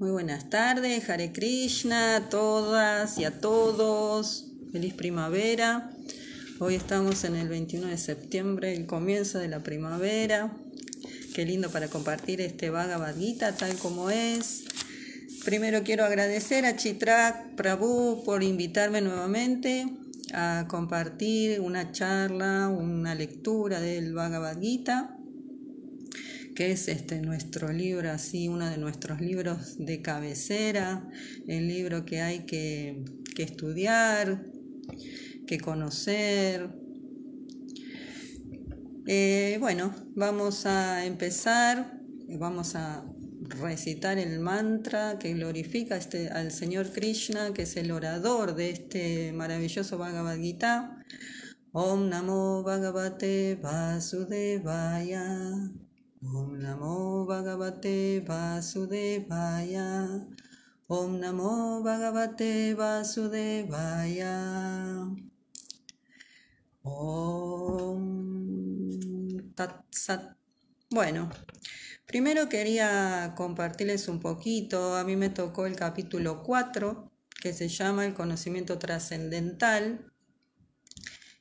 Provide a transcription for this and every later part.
Muy buenas tardes, Hare Krishna, a todas y a todos. Feliz primavera. Hoy estamos en el 21 de septiembre, el comienzo de la primavera. Qué lindo para compartir este Bhagavad Gita tal como es. Primero quiero agradecer a Chitrak Prabhu por invitarme nuevamente a compartir una charla, una lectura del Bhagavad Gita que es este nuestro libro, así uno de nuestros libros de cabecera, el libro que hay que, estudiar, que conocer. Eh, bueno, vamos a empezar, vamos a recitar el mantra que glorifica este, al Señor Krishna, que es el orador de este maravilloso Bhagavad Gita. Om Namo Bhagavate Vasudevaya. Namo Bhagavate Vasudevaya Om namo bhagavate Vasudevaya OM TAT SAT Bueno, primero quería compartirles un poquito, a mí me tocó el capítulo 4, que se llama El conocimiento trascendental,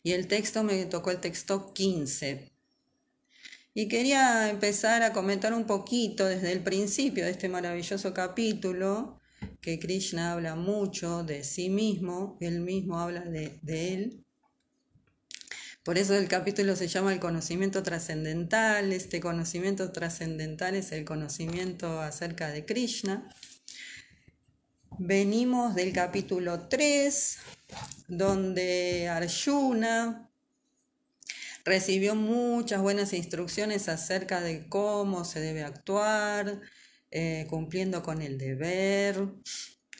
y el texto me tocó el texto 15, y quería empezar a comentar un poquito desde el principio de este maravilloso capítulo, que Krishna habla mucho de sí mismo, él mismo habla de, él. Por eso el capítulo se llama el conocimiento trascendental. Este conocimiento trascendental es el conocimiento acerca de Krishna. Venimos del capítulo 3, donde Arjuna Recibió muchas buenas instrucciones acerca de cómo se debe actuar, eh, cumpliendo con el deber.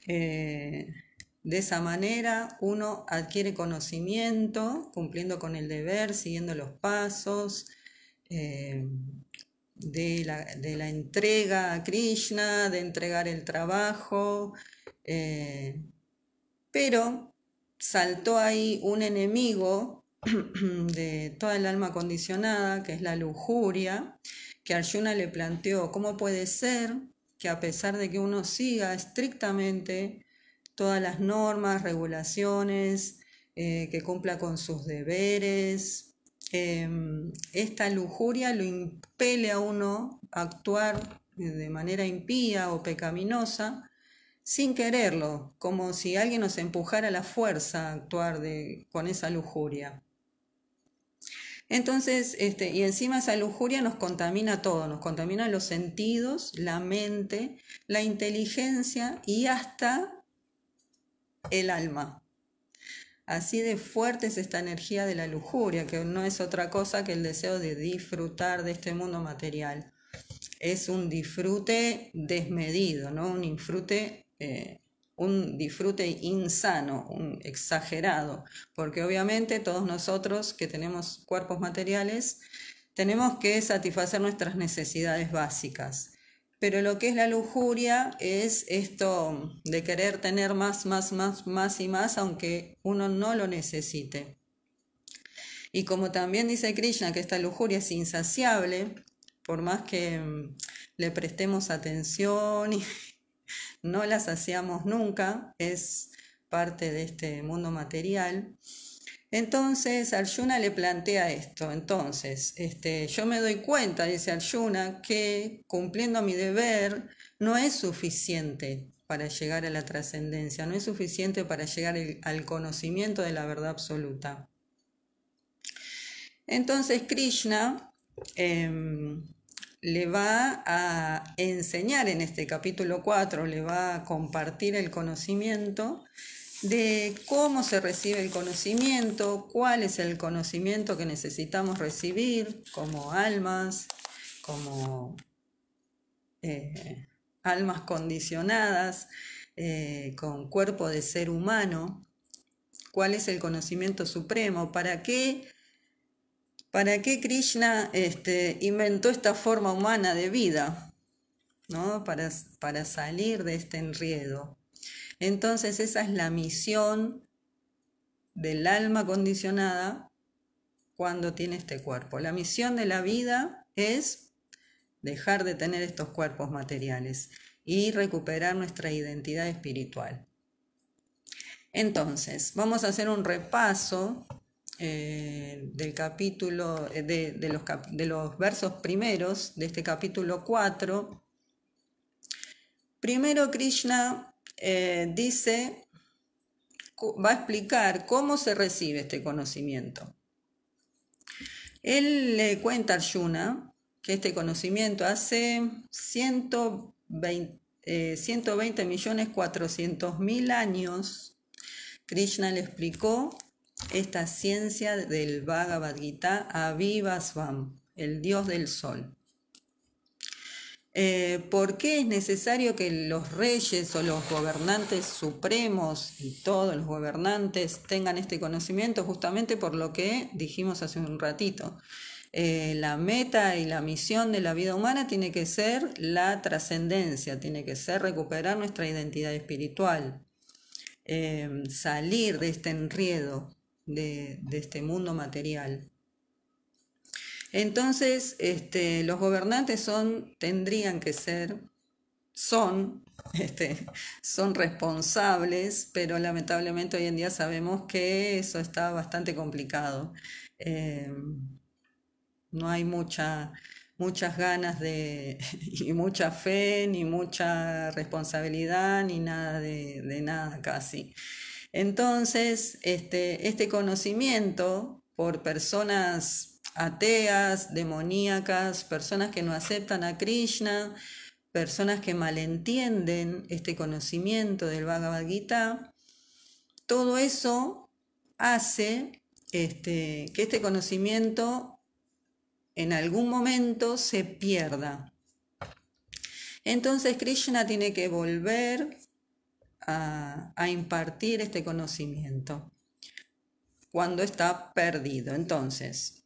Eh, de esa manera uno adquiere conocimiento, cumpliendo con el deber, siguiendo los pasos. Eh, de la, entrega a Krishna, de entregar el trabajo, pero saltó ahí un enemigo de toda el alma condicionada, que es la lujuria, que Arjuna le planteó cómo puede ser que a pesar de que uno siga estrictamente todas las normas, regulaciones, eh, que cumpla con sus deberes, em, esta lujuria lo impele a uno a actuar de manera impía o pecaminosa, sin quererlo, como si alguien nos empujara a la fuerza a actuar con esa lujuria. Entonces, este, y encima esa lujuria nos contamina todo, nos contamina los sentidos, la mente, la inteligencia y hasta el alma. Así de fuerte es esta energía de la lujuria, que no es otra cosa que el deseo de disfrutar de este mundo material. Es un disfrute desmedido, ¿no? Un disfrute eh, un disfrute insano, un exagerado, porque obviamente todos nosotros que tenemos cuerpos materiales tenemos que satisfacer nuestras necesidades básicas. Pero lo que es la lujuria es esto de querer tener más, más, más, más y más, aunque uno no lo necesite. Y como también dice Krishna que esta lujuria es insaciable, por más que mm, le prestemos atención y, no las hacíamos nunca, es parte de este mundo material. Entonces Arjuna le plantea esto. Entonces, este, yo me doy cuenta, dice Arjuna, que cumpliendo mi deber no es suficiente para llegar a la trascendencia, no es suficiente para llegar al conocimiento de la verdad absoluta. Entonces Krishna em, le va a enseñar en este capítulo 4, le va a compartir el conocimiento de cómo se recibe el conocimiento, cuál es el conocimiento que necesitamos recibir como almas, como eh, almas condicionadas, eh, con cuerpo de ser humano, cuál es el conocimiento supremo, para qué para qué Krishna este, inventó esta forma humana de vida, ¿no? Para, para salir de este enredo. Entonces esa es la misión del alma condicionada cuando tiene este cuerpo. La misión de la vida es dejar de tener estos cuerpos materiales y recuperar nuestra identidad espiritual. Entonces, vamos a hacer un repaso eh, del capítulo, eh, de, los de los versos primeros de este capítulo 4, primero Krishna eh, dice, va a explicar cómo se recibe este conocimiento. Él le cuenta a Arjuna que este conocimiento hace 120, 120 millones 400 mil años. Krishna le explicó esta ciencia del Bhagavad Gita Aviva el dios del sol. Eh, ¿Por qué es necesario que los reyes o los gobernantes supremos y todos los gobernantes tengan este conocimiento? Justamente por lo que dijimos hace un ratito. Eh, la meta y la misión de la vida humana tiene que ser la trascendencia, tiene que ser recuperar nuestra identidad espiritual, eh, salir de este enriedo, de, este mundo material. Entonces, este, los gobernantes son, tendrían que ser, son, este, son responsables, pero lamentablemente hoy en día sabemos que eso está bastante complicado. Em, no hay mucha, muchas ganas de, y mucha fe, ni mucha responsabilidad, ni nada de nada casi. Entonces, este, este conocimiento por personas ateas, demoníacas, personas que no aceptan a Krishna, personas que malentienden este conocimiento del Bhagavad Gita, todo eso hace este, que este conocimiento en algún momento se pierda. Entonces Krishna tiene que volver a, impartir este conocimiento cuando está perdido. Entonces,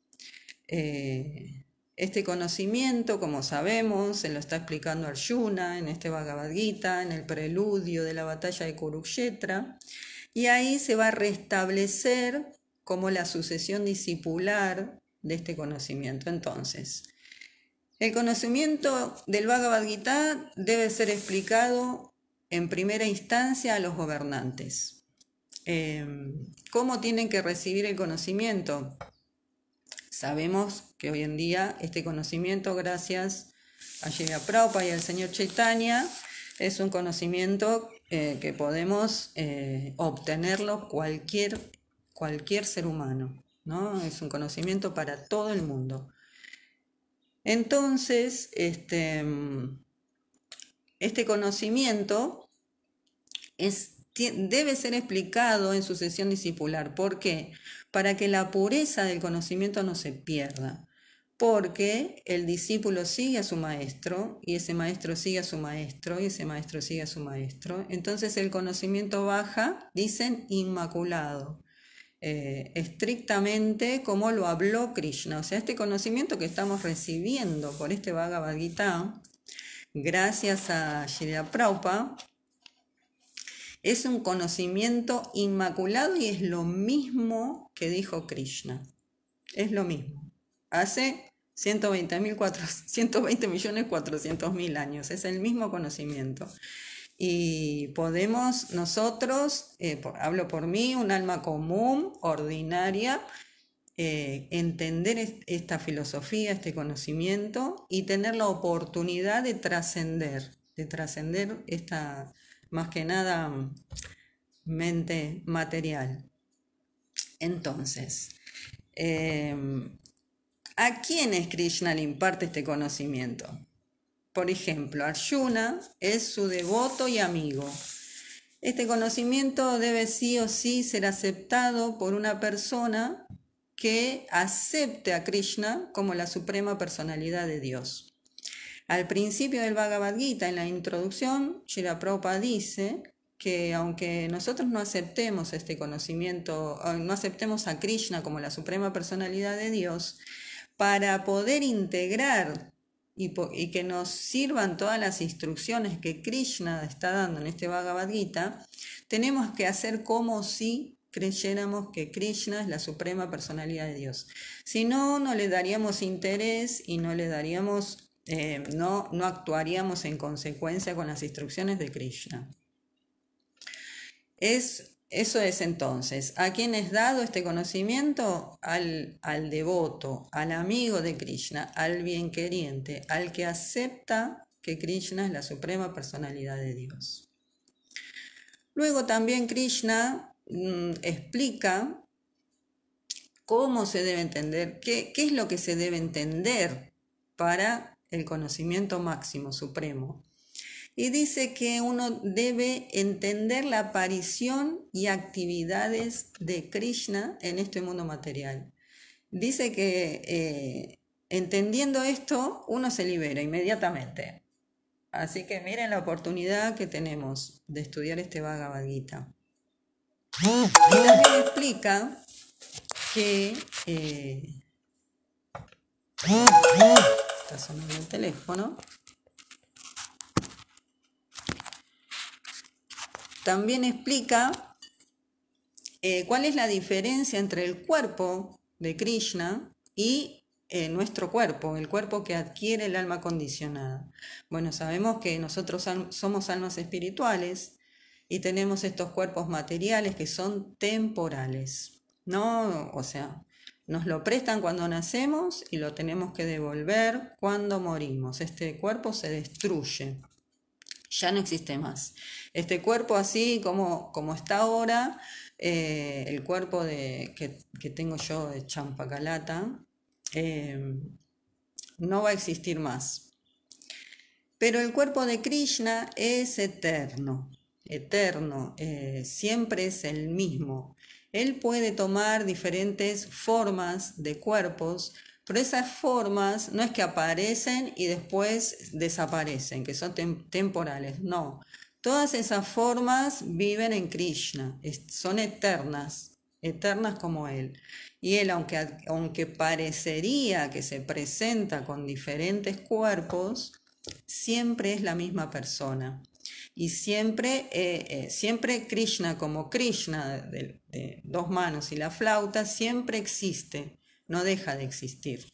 eh, este conocimiento, como sabemos, se lo está explicando Arjuna en este Bhagavad Gita, en el preludio de la batalla de Kurukshetra, y ahí se va a restablecer como la sucesión discipular de este conocimiento. Entonces, el conocimiento del Bhagavad Gita debe ser explicado en primera instancia a los gobernantes. Em, ¿Cómo tienen que recibir el conocimiento? Sabemos que hoy en día este conocimiento, gracias a Yega Praupa y al señor Chaitanya, es un conocimiento eh, que podemos eh, obtenerlo cualquier, cualquier ser humano, ¿no? Es un conocimiento para todo el mundo. Entonces, este, este conocimiento debe ser explicado en sesión discipular. ¿Por qué? Para que la pureza del conocimiento no se pierda. Porque el discípulo sigue a su maestro y ese maestro sigue a su maestro y ese maestro sigue a su maestro. Entonces el conocimiento baja, dicen, inmaculado. Eh, estrictamente como lo habló Krishna. O sea, este conocimiento que estamos recibiendo por este Bhagavad Gita, gracias a Shriya Prabhupada es un conocimiento inmaculado y es lo mismo que dijo Krishna. Es lo mismo. Hace 120, millones mil años. Es el mismo conocimiento. Y podemos nosotros, eh, hablo por mí, un alma común, ordinaria, eh, entender esta filosofía, este conocimiento y tener la oportunidad de trascender, de trascender esta, más que nada mm, mente material. Entonces, em, ¿a quiénes Krishna le imparte este conocimiento? Por ejemplo, Arjuna es su devoto y amigo. Este conocimiento debe sí o sí ser aceptado por una persona que acepte a Krishna como la suprema personalidad de Dios. Al principio del Bhagavad Gita, en la introducción, Srila Prabhupada dice que aunque nosotros no aceptemos este conocimiento, no aceptemos a Krishna como la suprema personalidad de Dios, para poder integrar y, y que nos sirvan todas las instrucciones que Krishna está dando en este Bhagavad Gita, tenemos que hacer como si creyéramos que Krishna es la suprema personalidad de Dios. Si no, no le daríamos interés y no le daríamos eh, no, no actuaríamos en consecuencia con las instrucciones de Krishna. Es, eso es entonces, ¿a quién es dado este conocimiento? Al, al devoto, al amigo de Krishna, al bien queriente, al que acepta que Krishna es la suprema personalidad de Dios. Luego también Krishna mm, explica cómo se debe entender, qué, qué, es lo que se debe entender para el conocimiento máximo, supremo. Y dice que uno debe entender la aparición y actividades de Krishna en este mundo material. Dice que eh, entendiendo esto, uno se libera inmediatamente. Así que miren la oportunidad que tenemos de estudiar este Bhagavad Gita. Y también explica que eh, el teléfono. También explica eh, cuál es la diferencia entre el cuerpo de Krishna y eh, nuestro cuerpo, el cuerpo que adquiere el alma condicionada. Bueno, sabemos que nosotros somos almas espirituales y tenemos estos cuerpos materiales que son temporales, ¿no? O sea, nos lo prestan cuando nacemos y lo tenemos que devolver cuando morimos. Este cuerpo se destruye. Ya no existe más. Este cuerpo así como, como está ahora, eh, el cuerpo de, que, tengo yo de champacalata, eh, no va a existir más. Pero el cuerpo de Krishna es eterno, eterno, eh, siempre es el mismo. Él puede tomar diferentes formas de cuerpos, pero esas formas no es que aparecen y después desaparecen, que son temporales, no. Todas esas formas viven en Krishna, son eternas, eternas como Él. Y Él, aunque, aunque parecería que se presenta con diferentes cuerpos, siempre es la misma persona. Y siempre, eh, eh, siempre Krishna como Krishna, del, este, dos manos y la flauta siempre existe, no deja de existir.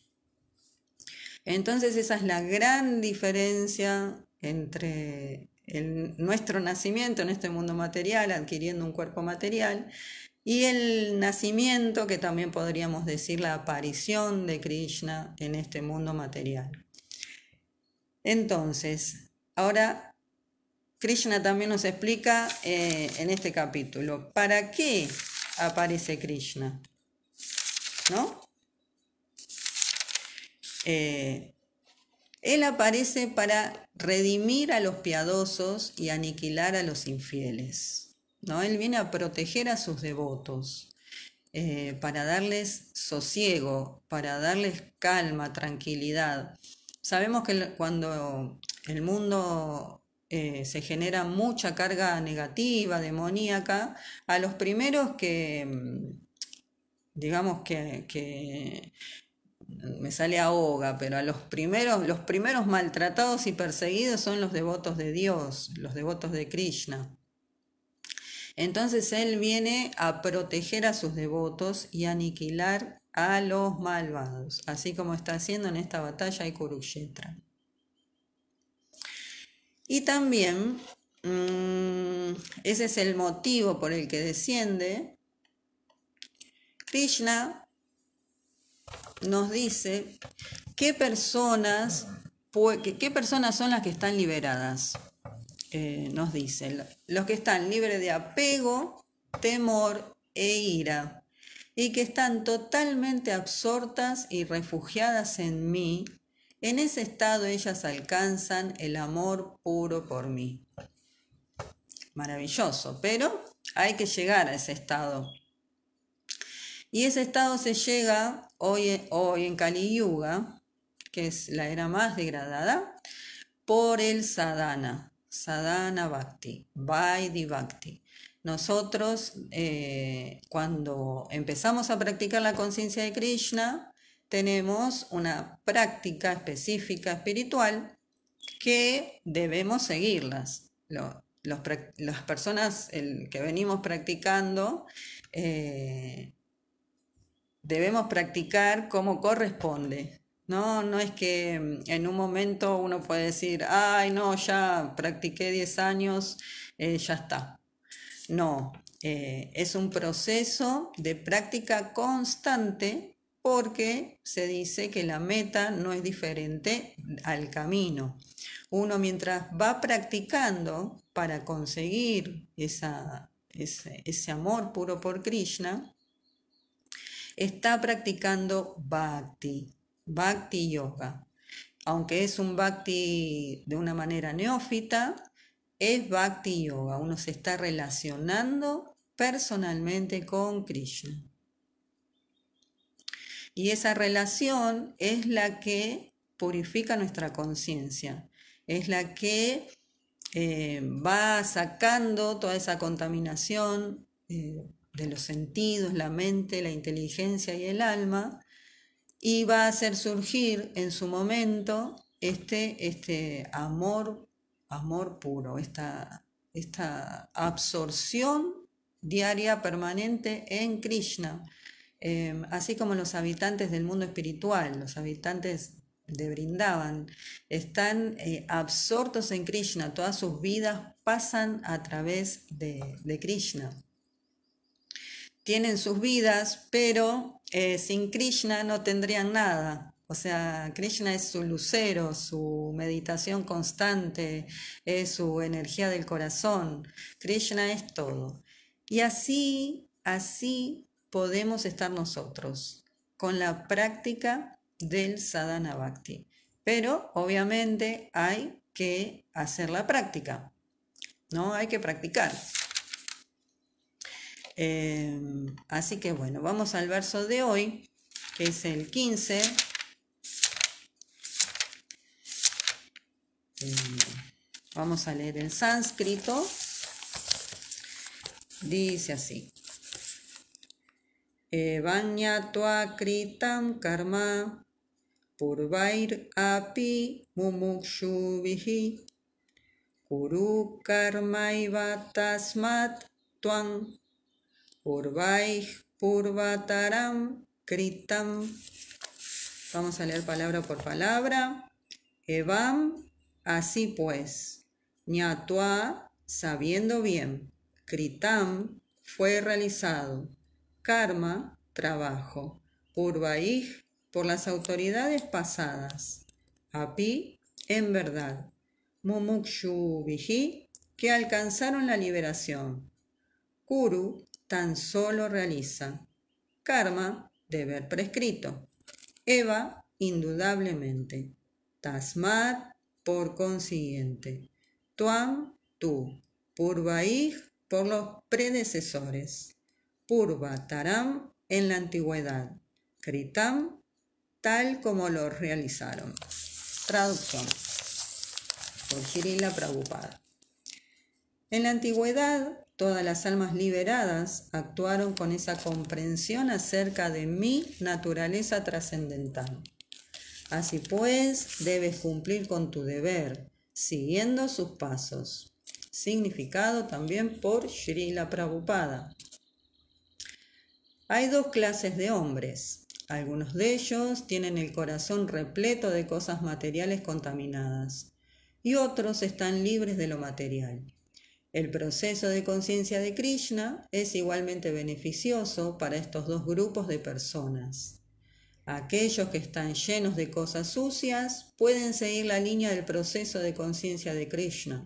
Entonces esa es la gran diferencia entre el, nuestro nacimiento en este mundo material, adquiriendo un cuerpo material, y el nacimiento, que también podríamos decir la aparición de Krishna en este mundo material. Entonces, ahora Krishna también nos explica eh, en este capítulo, ¿para qué aparece Krishna. ¿No? Eh, él aparece para redimir a los piadosos y aniquilar a los infieles. ¿no? Él viene a proteger a sus devotos, eh, para darles sosiego, para darles calma, tranquilidad. Sabemos que cuando el mundo eh, se genera mucha carga negativa, demoníaca, a los primeros que, mm, digamos que, mm, me sale ahoga, pero a los primeros, los primeros maltratados y perseguidos son los devotos de Dios, los devotos de Krishna. Entonces él viene a proteger a sus devotos y aniquilar a los malvados, así como está haciendo en esta batalla de Kurukshetra. Y también, mm, ese es el motivo por el que desciende, Krishna nos dice qué personas, qué personas son las que están liberadas. Eh, nos dice, los que están libres de apego, temor e ira, y que están totalmente absortas y refugiadas en mí, en ese estado ellas alcanzan el amor puro por mí. Maravilloso, pero hay que llegar a ese estado. Y ese estado se llega hoy, hoy en Kali Yuga, que es la era más degradada, por el sadhana, sadhana bhakti, vaidhi bhakti. Nosotros, eh, cuando empezamos a practicar la conciencia de Krishna, tenemos una práctica específica espiritual que debemos seguirlas. las personas que venimos practicando eh, debemos practicar como corresponde. No, no es que mm, en un momento uno puede decir, ay, no, ya practiqué 10 años, eh, ya está. No, eh, es un proceso de práctica constante porque se dice que la meta no es diferente al camino. Uno mientras va practicando para conseguir ese, ese amor puro por Krishna, está practicando bhakti, bhakti yoga. Aunque es un bhakti de una manera neófita, es bhakti yoga. Uno se está relacionando personalmente con Krishna. Y esa relación es la que purifica nuestra conciencia, es la que eh, va sacando toda esa contaminación eh, de los sentidos, la mente, la inteligencia y el alma, y va a hacer surgir en su momento este, este amor, amor puro, esta absorción diaria permanente en Krishna. Em, así como los habitantes del mundo espiritual, los habitantes de brindaban están eh, absortos en Krishna, todas sus vidas pasan a través de, de Krishna. Tienen sus vidas, pero eh, sin Krishna no tendrían nada. O sea, Krishna es su lucero, su meditación constante, es su energía del corazón. Krishna es todo. Y así, así podemos estar nosotros con la práctica del sadhana bhakti. Pero obviamente hay que hacer la práctica, ¿no? Hay que practicar. Eh, así que bueno, vamos al verso de hoy, que es el 15. Mm, vamos a leer el sánscrito. Dice así ñatua kritam karma purvair api mumukshuvihi kuru karmaiva ivatasmat tuan purvaih purvataram kritam Vamos a leer palabra por palabra. Evam, así pues. Ñatua, sabiendo bien. Kritam, fue realizado karma, trabajo, urbaij, por las autoridades pasadas, api, en verdad, mumukshu, que alcanzaron la liberación, kuru, tan solo realiza, karma, deber prescrito, eva, indudablemente, tasmat, por consiguiente, tuam, tú, purvaij, por los predecesores. Purva Taram en la antigüedad, Kritam tal como lo realizaron. Traducción por Shirila Prabhupada. En la antigüedad, todas las almas liberadas actuaron con esa comprensión acerca de mi naturaleza trascendental. Así pues, debes cumplir con tu deber, siguiendo sus pasos. Significado también por La Prabhupada. Hay dos clases de hombres. Algunos de ellos tienen el corazón repleto de cosas materiales contaminadas y otros están libres de lo material. El proceso de conciencia de Krishna es igualmente beneficioso para estos dos grupos de personas. Aquellos que están llenos de cosas sucias pueden seguir la línea del proceso de conciencia de Krishna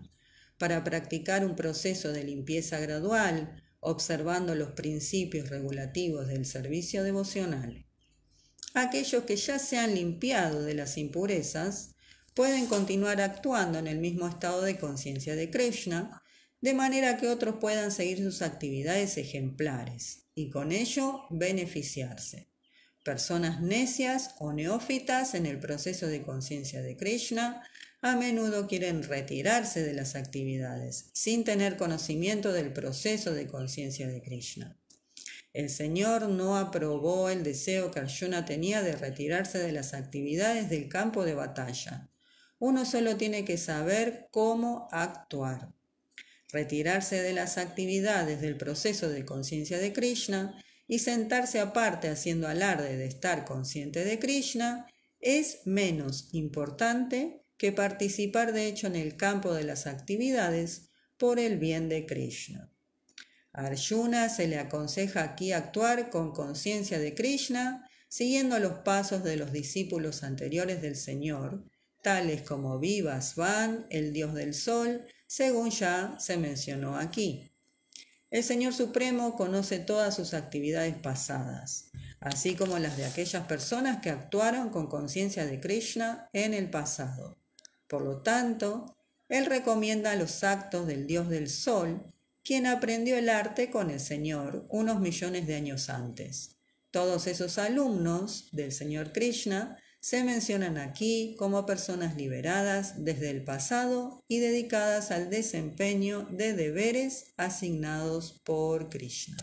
para practicar un proceso de limpieza gradual observando los principios regulativos del servicio devocional. Aquellos que ya se han limpiado de las impurezas pueden continuar actuando en el mismo estado de conciencia de Krishna, de manera que otros puedan seguir sus actividades ejemplares y con ello beneficiarse. Personas necias o neófitas en el proceso de conciencia de Krishna a menudo quieren retirarse de las actividades sin tener conocimiento del proceso de conciencia de Krishna. El Señor no aprobó el deseo que Arjuna tenía de retirarse de las actividades del campo de batalla. Uno solo tiene que saber cómo actuar. Retirarse de las actividades del proceso de conciencia de Krishna y sentarse aparte haciendo alarde de estar consciente de Krishna es menos importante que participar de hecho en el campo de las actividades por el bien de Krishna. Arjuna se le aconseja aquí actuar con conciencia de Krishna, siguiendo los pasos de los discípulos anteriores del Señor, tales como Vivasvan, el dios del sol, según ya se mencionó aquí. El Señor Supremo conoce todas sus actividades pasadas, así como las de aquellas personas que actuaron con conciencia de Krishna en el pasado. Por lo tanto, él recomienda los actos del dios del sol, quien aprendió el arte con el Señor unos millones de años antes. Todos esos alumnos del Señor Krishna se mencionan aquí como personas liberadas desde el pasado y dedicadas al desempeño de deberes asignados por Krishna.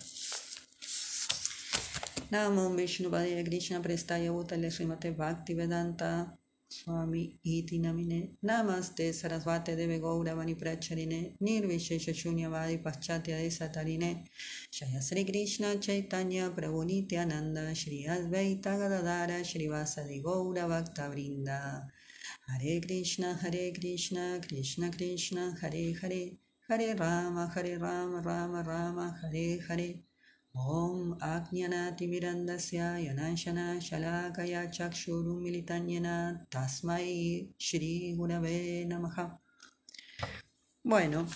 Krishna Vedanta Swami itinamine, namaste sarasvate deve gaura mani pracharine nirvishesha shunyavadi paschatya de satarine Shaya Krishna Chaitanya Prabhu ananda, Shri Advaita Gadadara Shri Vasadi Bhakta Brinda Hare Krishna Hare Krishna Krishna Krishna Hare Hare Hare Rama Hare Rama Rama Rama Hare Hare Om Bueno,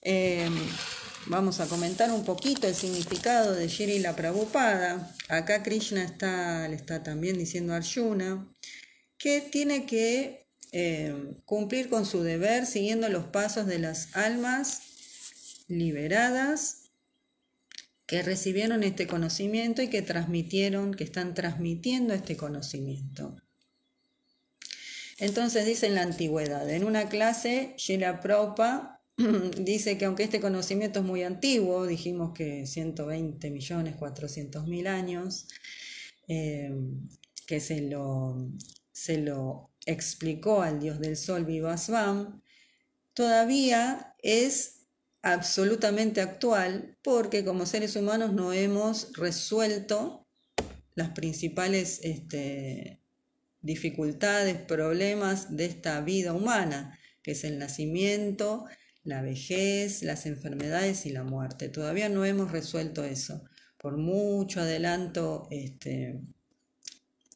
em, vamos a comentar un poquito el significado de Shri la Prabhupada. Acá Krishna está, le está también diciendo a Arjuna que tiene que em, cumplir con su deber siguiendo los pasos de las almas liberadas que recibieron este conocimiento y que transmitieron, que están transmitiendo este conocimiento. Entonces dice en la antigüedad, en una clase, Sheila Propa dice que aunque este conocimiento es muy antiguo, dijimos que 120 millones 400 mil años, eh, que se lo, se lo explicó al dios del sol Vivasvam, todavía es absolutamente actual porque como seres humanos no hemos resuelto las principales este, dificultades, problemas de esta vida humana, que es el nacimiento, la vejez, las enfermedades y la muerte. Todavía no hemos resuelto eso. Por mucho adelanto este,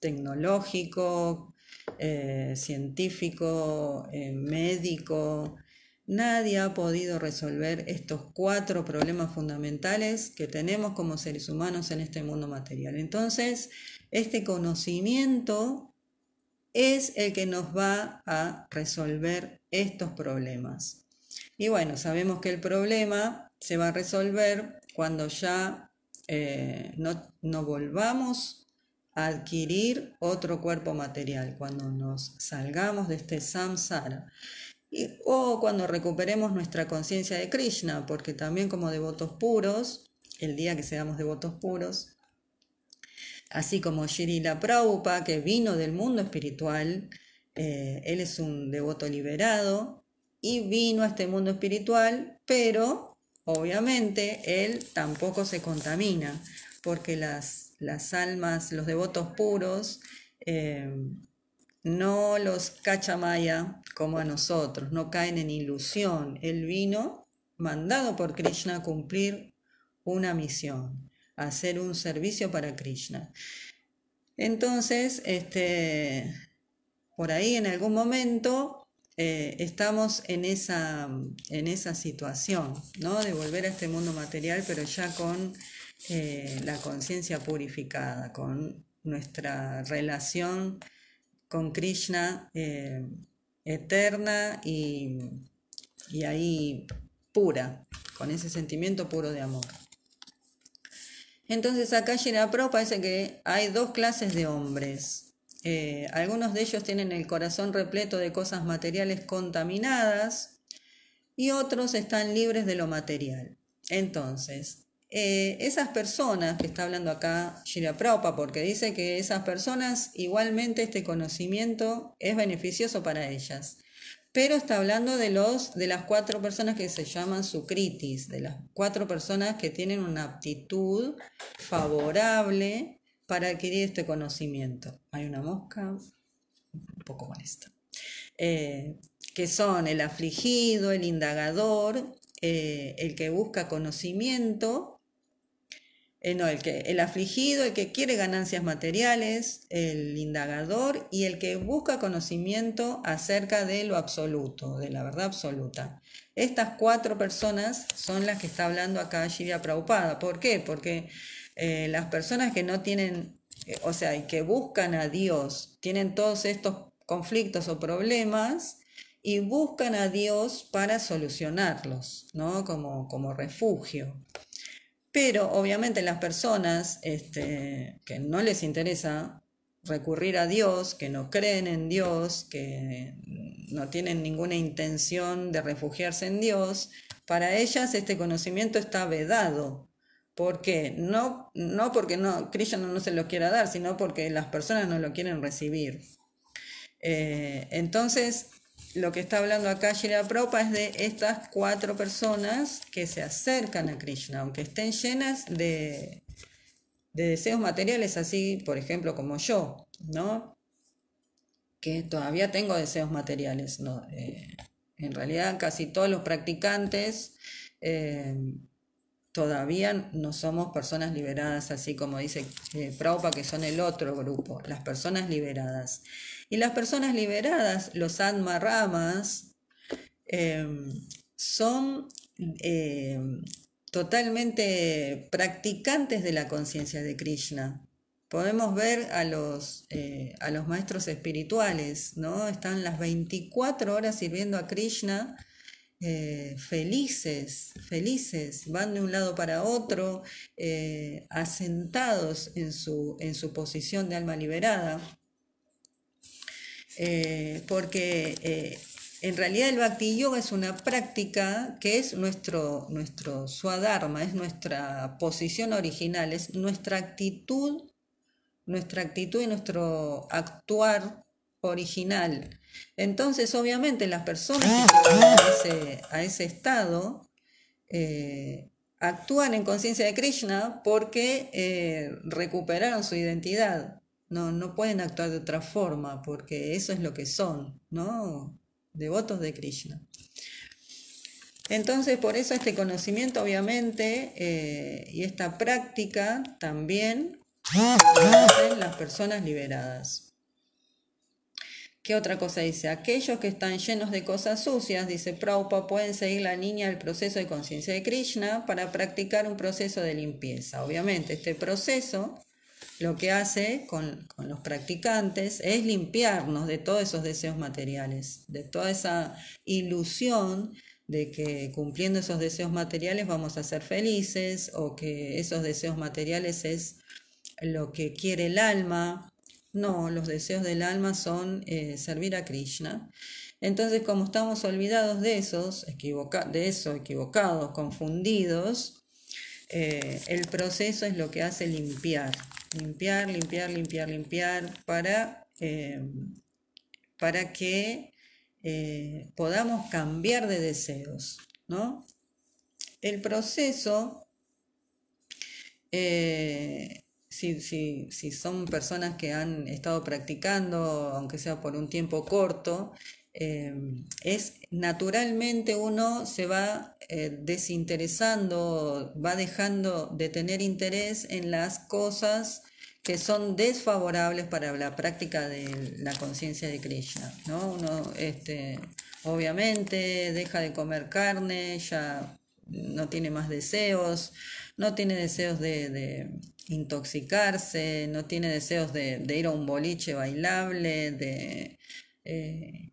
tecnológico, eh, científico, eh, médico, Nadie ha podido resolver estos cuatro problemas fundamentales que tenemos como seres humanos en este mundo material. Entonces, este conocimiento es el que nos va a resolver estos problemas. Y bueno, sabemos que el problema se va a resolver cuando ya eh, no volvamos a adquirir otro cuerpo material, cuando nos salgamos de este samsara o cuando recuperemos nuestra conciencia de Krishna, porque también como devotos puros, el día que seamos devotos puros, así como Shirila Prabhupada, que vino del mundo espiritual, eh, él es un devoto liberado y vino a este mundo espiritual, pero obviamente él tampoco se contamina, porque las, las almas, los devotos puros, eh, no los cachamaya como a nosotros, no caen en ilusión. Él vino mandado por Krishna a cumplir una misión, a hacer un servicio para Krishna. Entonces, este, por ahí en algún momento eh, estamos en esa, en esa situación, ¿no? De volver a este mundo material, pero ya con eh, la conciencia purificada, con nuestra relación con Krishna eh, eterna y, ahí pura, con ese sentimiento puro de amor. Entonces acá Shirapro parece que hay dos clases de hombres. Eh, algunos de ellos tienen el corazón repleto de cosas materiales contaminadas y otros están libres de lo material. Entonces, eh, esas personas que está hablando acá Shira Propa porque dice que esas personas igualmente este conocimiento es beneficioso para ellas. Pero está hablando de, los, de las cuatro personas que se llaman sucritis, de las cuatro personas que tienen una aptitud favorable para adquirir este conocimiento. Hay una mosca, un poco molesta. Eh, que son el afligido, el indagador, eh, el que busca conocimiento eh, no, el, que, el afligido, el que quiere ganancias materiales, el indagador y el que busca conocimiento acerca de lo absoluto, de la verdad absoluta. Estas cuatro personas son las que está hablando acá Shivya Prabhupada. ¿Por qué? Porque eh, las personas que no tienen, eh, o sea, que buscan a Dios, tienen todos estos conflictos o problemas y buscan a Dios para solucionarlos, ¿no? Como, como refugio. Pero obviamente las personas este, que no les interesa recurrir a Dios, que no creen en Dios, que no tienen ninguna intención de refugiarse en Dios, para ellas este conocimiento está vedado. ¿Por qué? No, no porque no, Krishna no se lo quiera dar, sino porque las personas no lo quieren recibir. Eh, entonces, lo que está hablando acá Shira Propa es de estas cuatro personas que se acercan a Krishna, aunque estén llenas de, deseos materiales, así, por ejemplo, como yo, ¿no? Que todavía tengo deseos materiales, eh, en realidad, casi todos los practicantes eh, todavía no somos personas liberadas, así como dice eh, Propa, que son el otro grupo, las personas liberadas. Y las personas liberadas, los Atma Ramas, em, son em, totalmente practicantes de la conciencia de Krishna. Podemos ver a los, eh, a los maestros espirituales, ¿no? Están las 24 horas sirviendo a Krishna, eh, felices, felices, van de un lado para otro, eh, asentados en su, en su posición de alma liberada. Eh, porque eh, en realidad el Bhakti Yoga es una práctica que es nuestro, nuestro Swadharma, es nuestra posición original, es nuestra actitud, nuestra actitud y nuestro actuar original. Entonces, obviamente, las personas que llegan a ese, a ese estado eh, actúan en conciencia de Krishna porque recuperaron su identidad. No, no pueden actuar de otra forma porque eso es lo que son, ¿no? Devotos de Krishna. Entonces, por eso este conocimiento, obviamente, eh, y esta práctica también hacen las personas liberadas. ¿Qué otra cosa dice? Aquellos que están llenos de cosas sucias, dice Praupa, pueden seguir la niña del proceso de conciencia de Krishna para practicar un proceso de limpieza. Obviamente, este proceso lo que hace con, los practicantes es limpiarnos de todos esos deseos materiales, de toda esa ilusión de que cumpliendo esos deseos materiales vamos a ser felices o que esos deseos materiales es lo que quiere el alma. No, los deseos del alma son eh, servir a Krishna. Entonces, como estamos olvidados de esos, de eso, equivocados, confundidos, eh, el proceso es lo que hace limpiar limpiar, limpiar, limpiar, limpiar, para, eh, para que eh, podamos cambiar de deseos, ¿no? El proceso, eh, si, si son personas que han estado practicando, aunque sea por un tiempo corto, Em, es naturalmente uno se va eh, desinteresando, va dejando de tener interés en las cosas que son desfavorables para la práctica de la conciencia de Krishna. ¿no? Uno este, obviamente deja de comer carne, ya no tiene más deseos, no tiene deseos de, intoxicarse, no tiene deseos de, ir a un boliche bailable, de eh,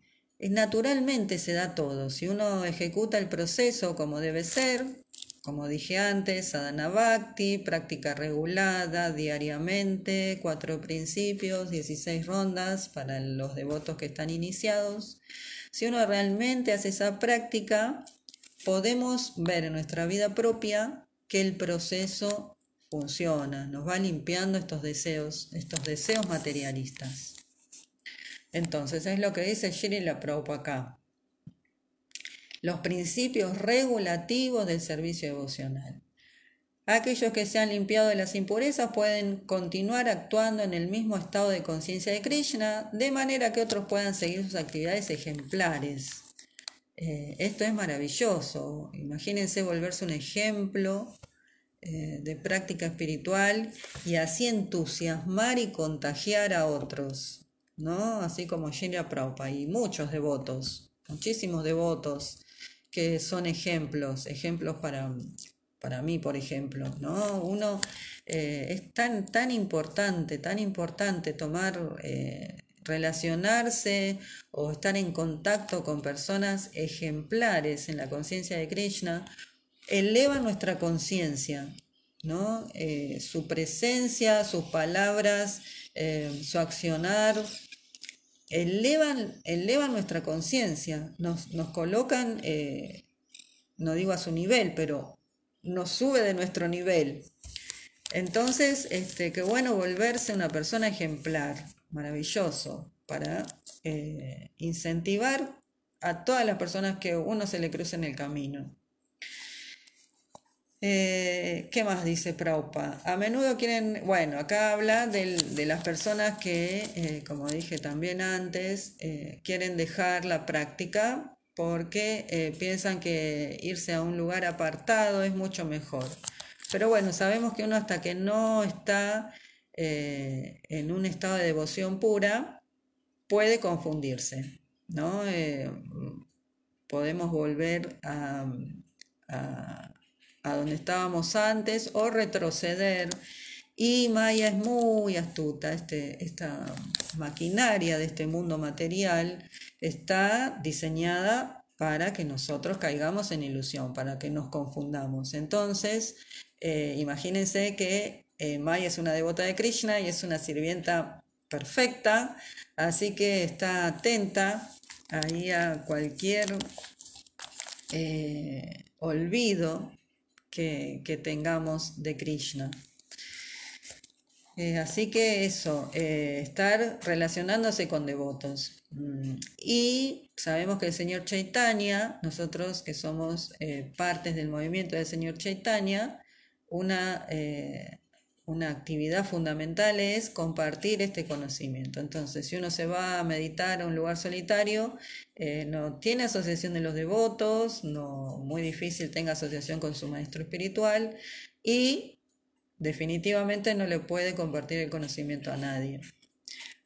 naturalmente se da todo. Si uno ejecuta el proceso como debe ser, como dije antes, sadhana bhakti, práctica regulada diariamente, cuatro principios, 16 rondas para los devotos que están iniciados. Si uno realmente hace esa práctica, podemos ver en nuestra vida propia que el proceso funciona, nos va limpiando estos deseos, estos deseos materialistas. Entonces es lo que dice Shiri la acá. Los principios regulativos del servicio devocional. Aquellos que se han limpiado de las impurezas pueden continuar actuando en el mismo estado de conciencia de Krishna, de manera que otros puedan seguir sus actividades ejemplares. Eh, esto es maravilloso. Imagínense volverse un ejemplo eh, de práctica espiritual y así entusiasmar y contagiar a otros. ¿no? Así como Shirya Propa y muchos devotos, muchísimos devotos que son ejemplos, ejemplos para, para mí, por ejemplo, ¿no? Uno eh, es tan, tan importante, tan importante tomar, eh, relacionarse o estar en contacto con personas ejemplares en la conciencia de Krishna, eleva nuestra conciencia, ¿no? Eh, su presencia, sus palabras, eh, su accionar, elevan, nuestra conciencia, nos, colocan, eh, no digo a su nivel, pero nos sube de nuestro nivel. Entonces, este, qué bueno volverse una persona ejemplar, maravilloso, para eh, incentivar a todas las personas que uno se le cruce en el camino. Eh, ¿Qué más dice Praupa? A menudo quieren, bueno, acá habla de las personas que, eh, como dije también antes, eh, quieren dejar la práctica porque piensan que irse a un lugar apartado es mucho mejor. Pero bueno, sabemos que uno hasta que no está en un estado de devoción pura, puede confundirse, ¿no? podemos volver a, a a donde estábamos antes o retroceder. Y Maya es muy astuta, este, esta maquinaria de este mundo material está diseñada para que nosotros caigamos en ilusión, para que nos confundamos. Entonces, eh, imagínense que eh, Maya es una devota de Krishna y es una sirvienta perfecta, así que está atenta ahí a cualquier eh, olvido que, tengamos de Krishna. Eh, así que eso, eh, estar relacionándose con devotos. Mm. Y sabemos que el señor Chaitanya, nosotros que somos eh, partes del movimiento del señor Chaitanya, una, una actividad fundamental es compartir este conocimiento. Entonces, si uno se va a meditar a un lugar solitario, eh, no tiene asociación de los devotos, no muy difícil tenga asociación con su maestro espiritual y definitivamente no le puede compartir el conocimiento a nadie.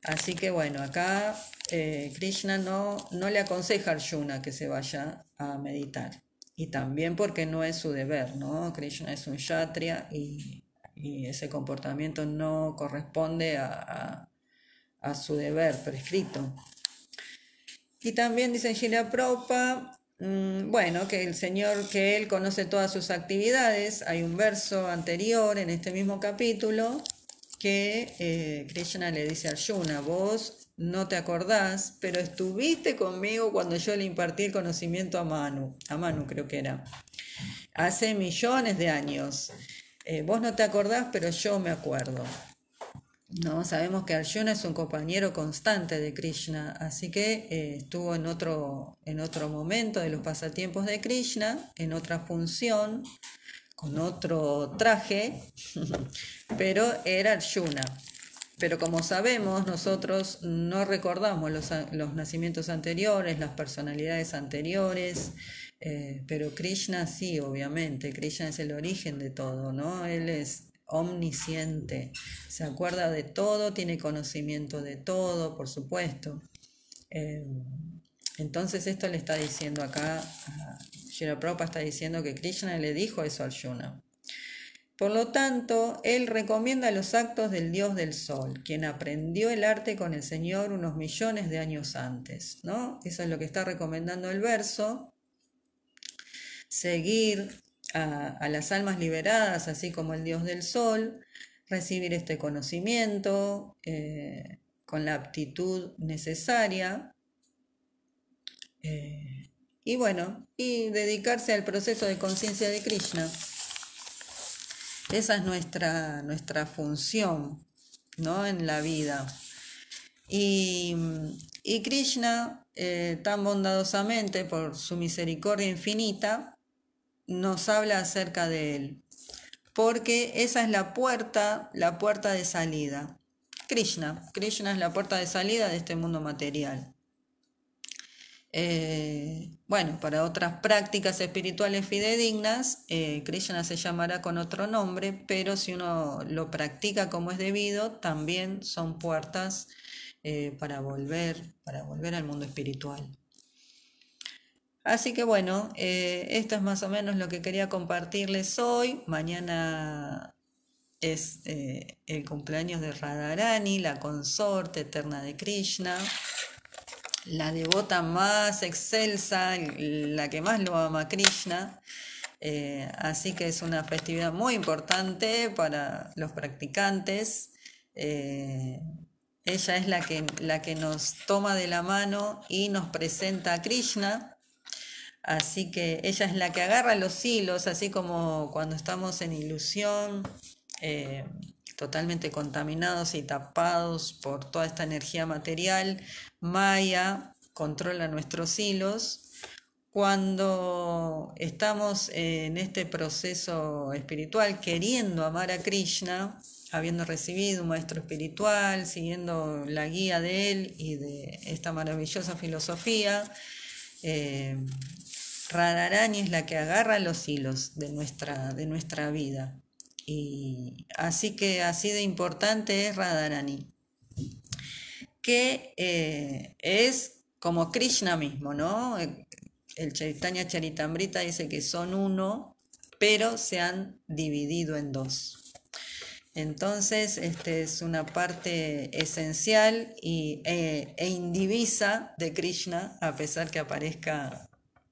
Así que bueno, acá eh, Krishna no, no le aconseja a Arjuna que se vaya a meditar. Y también porque no es su deber, ¿no? Krishna es un kshatriya y y ese comportamiento no corresponde a, su deber prescrito. Y también dice Gina Propa: mm, bueno, que el Señor, que Él conoce todas sus actividades. Hay un verso anterior en este mismo capítulo que eh, Krishna le dice a Arjuna, vos no te acordás, pero estuviste conmigo cuando yo le impartí el conocimiento a Manu, a Manu creo que era, hace millones de años. Eh, vos no te acordás, pero yo me acuerdo. No, sabemos que Arjuna es un compañero constante de Krishna, así que eh, estuvo en otro, en otro momento de los pasatiempos de Krishna, en otra función, con otro traje, pero era Arjuna. Pero como sabemos, nosotros no recordamos los, los nacimientos anteriores, las personalidades anteriores, eh, pero Krishna sí, obviamente, Krishna es el origen de todo, ¿no? Él es omnisciente, se acuerda de todo, tiene conocimiento de todo, por supuesto. Eh, entonces esto le está diciendo acá, ah, Shirapropa está diciendo que Krishna le dijo eso a Arjuna. Por lo tanto, él recomienda los actos del dios del sol, quien aprendió el arte con el Señor unos millones de años antes, ¿no? Eso es lo que está recomendando el verso seguir a, las almas liberadas, así como el Dios del Sol, recibir este conocimiento eh, con la aptitud necesaria. Eh, y bueno, y dedicarse al proceso de conciencia de Krishna. Esa es nuestra, nuestra función ¿no? en la vida. Y, Krishna, eh, tan bondadosamente por su misericordia infinita, nos habla acerca de él, porque esa es la puerta, la puerta de salida. Krishna, Krishna es la puerta de salida de este mundo material. Eh, bueno, para otras prácticas espirituales fidedignas, eh, Krishna se llamará con otro nombre, pero si uno lo practica como es debido, también son puertas eh, para volver, para volver al mundo espiritual. Así que bueno, eh, esto es más o menos lo que quería compartirles hoy. Mañana es eh, el cumpleaños de Radharani, la consorte eterna de Krishna, la devota más excelsa, la que más lo ama Krishna. Eh, así que es una festividad muy importante para los practicantes. ella es la que, la que nos toma de la mano y nos presenta a Krishna. Así que ella es la que agarra los hilos, así como cuando estamos en ilusión, eh, totalmente contaminados y tapados por toda esta energía material, Maya controla nuestros hilos. Cuando estamos en este proceso espiritual queriendo amar a Krishna, habiendo recibido un maestro espiritual, siguiendo la guía de él y de esta maravillosa filosofía, eh, Radharani es la que agarra los hilos de nuestra, de nuestra vida. Y así que así de importante es Radharani que eh, es como Krishna mismo, ¿no? El Chaitanya Charitamrita dice que son uno, pero se han dividido en dos. Entonces, este es una parte esencial eh, e indivisa de Krishna, a pesar que aparezca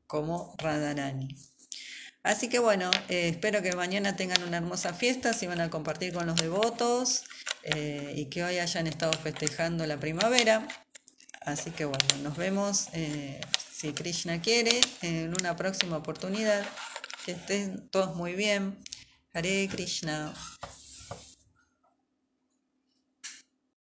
como Radharani. Así que bueno, eh, espero que mañana tengan una hermosa fiesta, si van a compartir con los devotos eh, y que hoy hayan estado festejando la primavera. Así que bueno, nos vemos, si Krishna quiere, en una próxima oportunidad. Que estén todos muy bien. Hare Krishna.